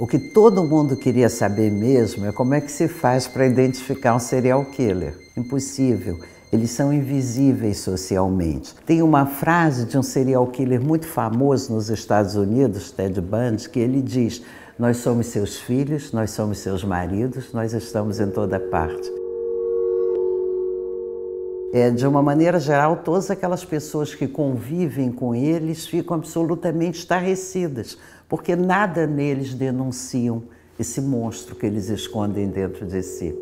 O que todo mundo queria saber mesmo é como é que se faz para identificar um serial killer. Impossível. Eles são invisíveis socialmente. Tem uma frase de um serial killer muito famoso nos Estados Unidos, Ted Bundy, que ele diz: Nós somos seus filhos, nós somos seus maridos, nós estamos em toda parte. É, de uma maneira geral, todas aquelas pessoas que convivem com eles ficam absolutamente estarrecidas, porque nada neles denunciam esse monstro que eles escondem dentro de si.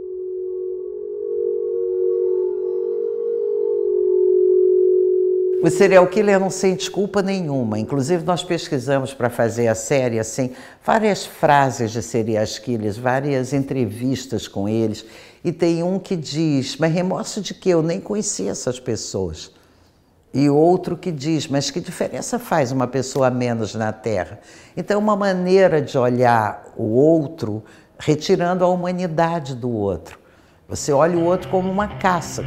O serial killer não sente culpa nenhuma. Inclusive, nós pesquisamos para fazer a série assim, várias frases de serial killers, várias entrevistas com eles. E tem um que diz: Mas remorso de que? Eu nem conhecia essas pessoas. E outro que diz: Mas que diferença faz uma pessoa a menos na Terra? Então, é uma maneira de olhar o outro retirando a humanidade do outro. Você olha o outro como uma caça.